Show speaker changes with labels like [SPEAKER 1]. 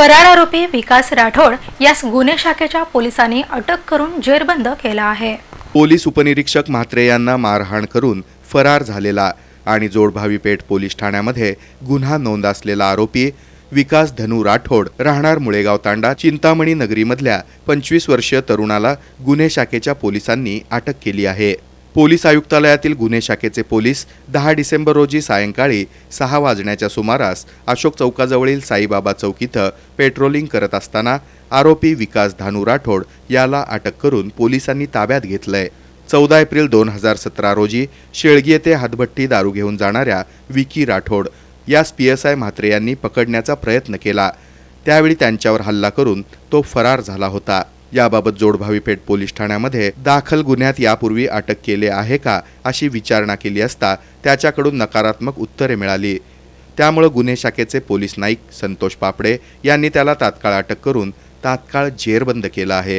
[SPEAKER 1] फरार आरोपी विकास राठोड यास गुन्हे शाखेच्या पोलिसांनी अटक करून जेरबंद केला आहे
[SPEAKER 2] पोलीस उपनिरीक्षक म्हात्रे यांना मारहाण करून फरार झालेला आणि जोडभावी पेठ पोलीस ठाण्यामध्ये गुन्हा नोंद असलेला आरोपी विकास धनू राठोड राहणार मुळेगाव तांडा चिंतामणी नगरीमधल्या पंचवीस वर्षीय तरुणाला गुन्हे शाखेच्या पोलिसांनी अटक केली आहे पोलीस आयुक्तालयातील गुन्हे शाखेचे पोलीस दहा डिसेंबर रोजी सायंकाळी सहा वाजण्याच्या सुमारास अशोक चौकाजवळील साईबाबा चौक इथं पेट्रोलिंग करत असताना आरोपी विकास धानू राठोड याला अटक करून पोलिसांनी ताब्यात घेतलंय चौदा एप्रिल दोन हजार सतरा रोजी शेळगी येथे हातभट्टी दारू घेऊन जाणाऱ्या विकी राठोड यास पी एस आय म्हात्रे यांनी पकडण्याचा प्रयत्न केला त्यावेळी त्यांच्यावर हल्ला करून तो फरार झाला होता याबाबत जोडभावी पेठ पोलीस ठाण्यामध्ये दाखल गुन्ह्यात यापूर्वी अटक केले आहे का अशी विचारणा केली असता त्याच्याकडून नकारात्मक उत्तरे मिळाली त्यामुळे गुन्हे शाखेचे पोलीस नाईक संतोष पापडे यांनी त्याला तात्काळ अटक करून तात्काळ जेरबंद केला आहे